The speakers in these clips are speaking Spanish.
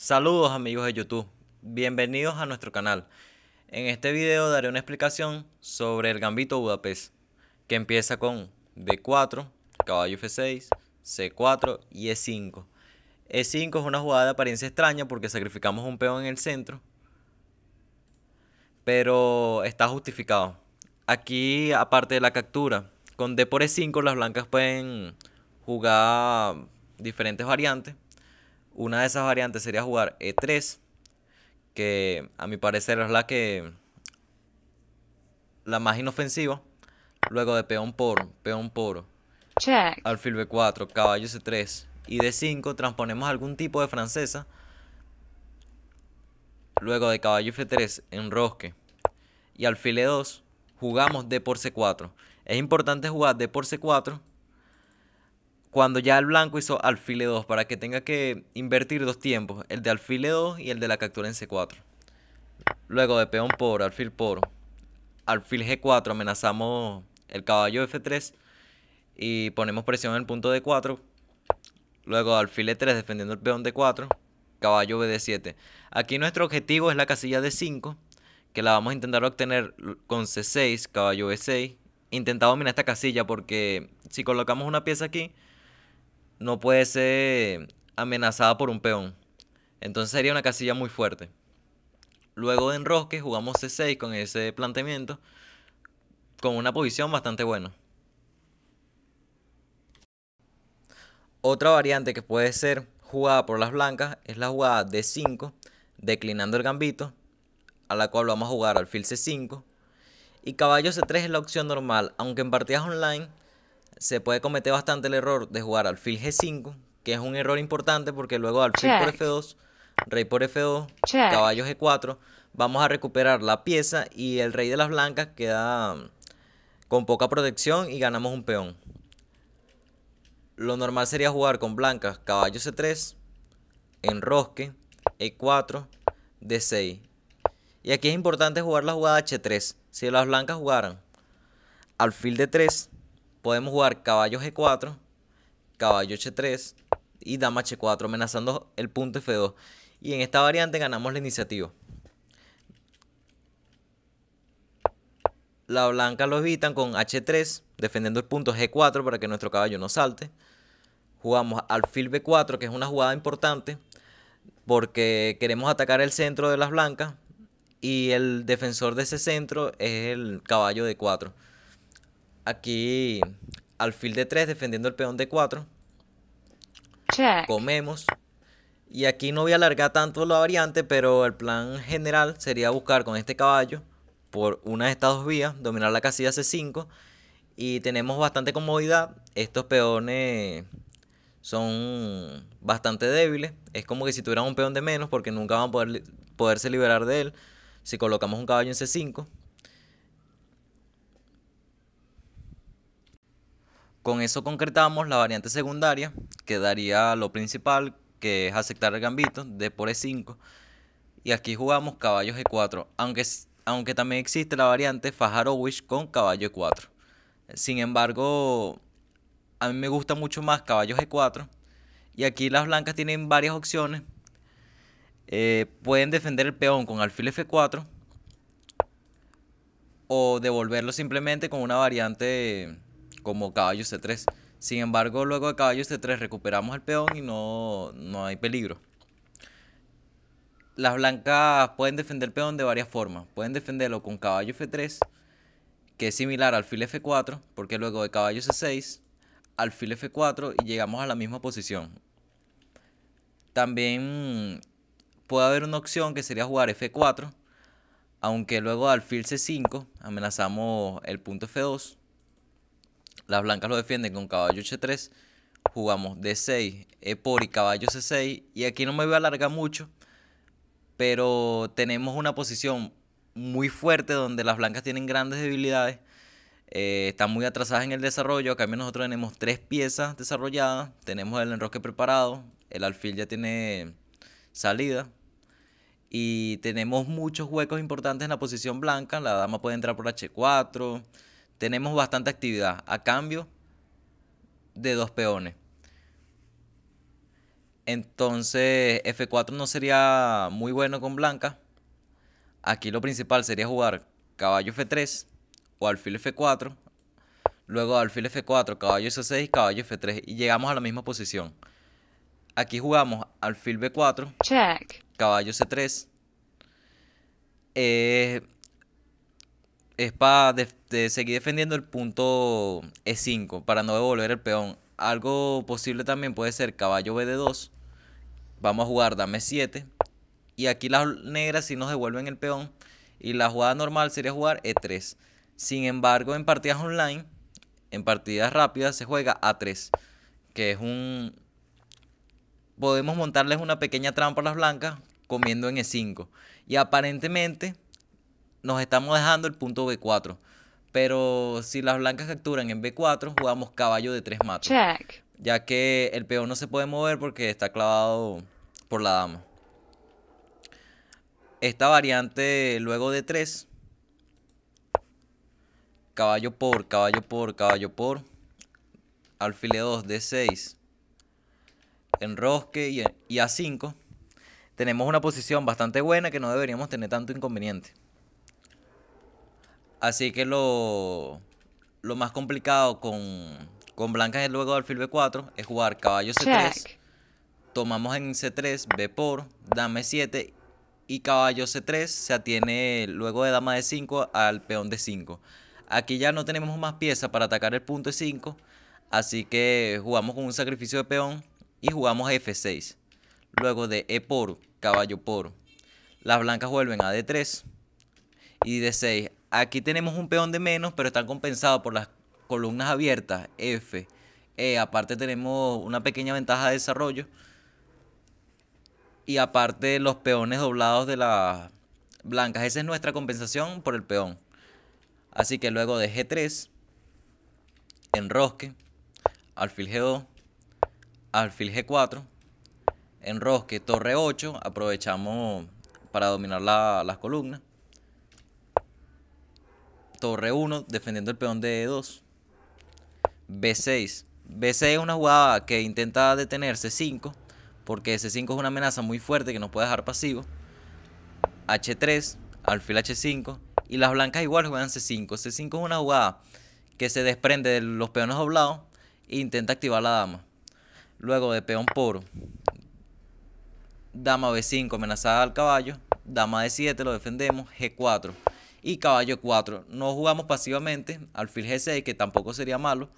Saludos amigos de YouTube, bienvenidos a nuestro canal. En este video daré una explicación sobre el gambito Budapest, que empieza con D4, caballo F6, C4 y E5. E5 es una jugada de apariencia extraña porque sacrificamos un peón en el centro, pero está justificado. Aquí, aparte de la captura, con D por E5 las blancas pueden jugar diferentes variantes una de esas variantes sería jugar E3, que a mi parecer es la que la más inofensiva. Luego de peón poro, peón por, alfil B4, caballo C3 e y D5 transponemos algún tipo de francesa. Luego de caballo F3, e enrosque y alfil E2, jugamos D por C4. Es importante jugar D por C4 cuando ya el blanco hizo alfil E2 para que tenga que invertir dos tiempos, el de alfil E2 y el de la captura en C4. Luego de peón por, alfil poro, alfil G4 amenazamos el caballo F3 y ponemos presión en el punto D4. Luego alfil E3 defendiendo el peón D4, caballo BD7. Aquí nuestro objetivo es la casilla D5, que la vamos a intentar obtener con C6, caballo B6. Intentamos dominar esta casilla porque si colocamos una pieza aquí no puede ser amenazada por un peón. Entonces sería una casilla muy fuerte. Luego de enrosque jugamos C6 con ese planteamiento, con una posición bastante buena. Otra variante que puede ser jugada por las blancas es la jugada D5, declinando el gambito, a la cual vamos a jugar alfil C5. Y caballo C3 es la opción normal, aunque en partidas online se puede cometer bastante el error de jugar alfil G5, que es un error importante porque luego alfil por F2, rey por F2, caballo G4, vamos a recuperar la pieza y el rey de las blancas queda mm, con poca protección y ganamos un peón. Lo normal sería jugar con blancas caballo C3, enrosque, E4, D6. Y aquí es importante jugar la jugada H3. Si las blancas jugaran alfil D3, podemos jugar caballo G4, caballo H3 y dama H4, amenazando el punto F2. Y en esta variante ganamos la iniciativa. La blanca lo evitan con H3, defendiendo el punto G4 para que nuestro caballo no salte. Jugamos alfil B4, que es una jugada importante, porque queremos atacar el centro de las blancas y el defensor de ese centro es el caballo D4. Aquí, alfil de 3 defendiendo el peón de 4. Comemos. Y aquí no voy a alargar tanto la variante, pero el plan general sería buscar con este caballo por una de estas dos vías, dominar la casilla C5. Y tenemos bastante comodidad. Estos peones son bastante débiles. Es como que si tuvieran un peón de menos porque nunca van a poder, poderse liberar de él. Si colocamos un caballo en C5. Con eso concretamos la variante secundaria, que daría lo principal, que es aceptar el gambito de por E5. Y aquí jugamos caballos E4, aunque, aunque también existe la variante Wish con caballo E4. Sin embargo, a mí me gusta mucho más caballos E4. Y aquí las blancas tienen varias opciones. Eh, pueden defender el peón con alfil F4 o devolverlo simplemente con una variante como caballo c 3 Sin embargo, luego de caballo c 3 recuperamos el peón y no, hay peligro. Las blancas pueden defender el peón de varias formas. Pueden defenderlo con caballo F3, que es similar al alfil F4, porque luego de caballo C6, alfil F4 y llegamos a la misma posición. También puede haber una opción que sería jugar F4, aunque luego de alfil C5 amenazamos el punto F2 las blancas lo defienden con caballo H3. Jugamos D6, E 4 y caballo C6. Y aquí no me voy a alargar mucho. Pero tenemos una posición muy fuerte donde las blancas tienen grandes debilidades. Eh, están muy atrasadas en el desarrollo. Acá nosotros tenemos tres piezas desarrolladas. Tenemos el enroque preparado. El alfil ya tiene salida. Y tenemos muchos huecos importantes en la posición blanca. La dama puede entrar por H4 tenemos bastante actividad a cambio de dos peones. Entonces, F4 no sería muy bueno con blanca. Aquí lo principal sería jugar caballo F3 o alfil F4. Luego alfil F4, caballo C6, caballo F3. Y llegamos a la misma posición. Aquí jugamos alfil B4. Check. Caballo C3. Eh, es para seguir defendiendo el punto E5 para no devolver el peón. Algo posible también puede ser caballo BD2. Vamos a jugar dame 7. Y aquí las negras sí nos devuelven el peón. Y la jugada normal sería jugar E3. Sin embargo, en partidas online, en partidas rápidas, se juega A3. Que es un... Podemos montarles una pequeña trampa a las blancas comiendo en E5. Y aparentemente nos estamos dejando el punto B4. Pero si las blancas capturan en B4, jugamos caballo de 3 mato Ya que el peón no se puede mover porque está clavado por la dama. Esta variante luego de 3. Caballo por, caballo por, caballo por. Alfile 2, D6. Enrosque y A5. Tenemos una posición bastante buena que no deberíamos tener tanto inconveniente. Así que lo, lo más complicado con, con blancas es luego alfil B4 es jugar caballo C3. Tomamos en C3, B por, dame 7 y caballo C3 se atiene luego de dama de 5 al peón de 5. Aquí ya no tenemos más piezas para atacar el punto e 5, así que jugamos con un sacrificio de peón y jugamos F6. Luego de E por, caballo por. Las blancas vuelven a D3 y D6 aquí tenemos un peón de menos, pero está compensado por las columnas abiertas, F. E. aparte tenemos una pequeña ventaja de desarrollo. Y aparte los peones doblados de las blancas. Esa es nuestra compensación por el peón. Así que luego de G3, enrosque, alfil G2, alfil G4, enrosque, torre 8. Aprovechamos para dominar las columnas torre 1 defendiendo el peón de E2. B6. B6 es una jugada que intenta detener C5, porque C5 es una amenaza muy fuerte que nos puede dejar pasivo. H3, alfil H5, y las blancas igual juegan C5. C5 es una jugada que se desprende de los peones doblados e intenta activar la dama. Luego de peón poro, dama B5 amenazada al caballo, dama D7 lo defendemos, G4 y caballo 4. No jugamos pasivamente, alfil G6, que tampoco sería malo.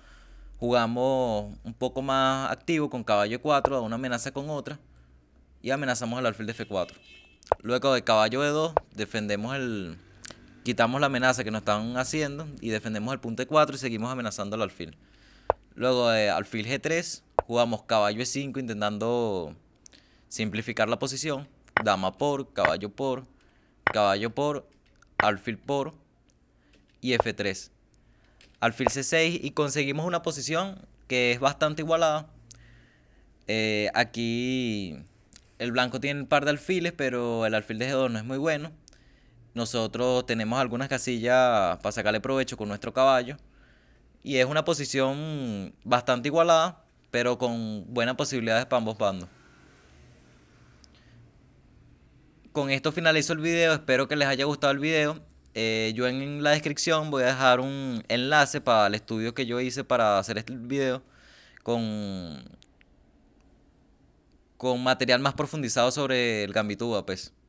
Jugamos un poco más activo con caballo 4, a una amenaza con otra. Y amenazamos al alfil de F4. Luego de caballo E2, defendemos el... Quitamos la amenaza que nos están haciendo y defendemos el punto E4 y seguimos amenazando al alfil. Luego de alfil G3, jugamos caballo E5 intentando simplificar la posición. Dama por, caballo por, caballo por, alfil por y F3. Alfil C6 y conseguimos una posición que es bastante igualada. Eh, aquí el blanco tiene un par de alfiles, pero el alfil de G2 no es muy bueno. Nosotros tenemos algunas casillas para sacarle provecho con nuestro caballo. Y es una posición bastante igualada, pero con buenas posibilidades para ambos bandos. con esto finalizo el video, espero que les haya gustado el video. Eh, yo en la descripción voy a dejar un enlace para el estudio que yo hice para hacer este video con, con material más profundizado sobre el gambituba, pues.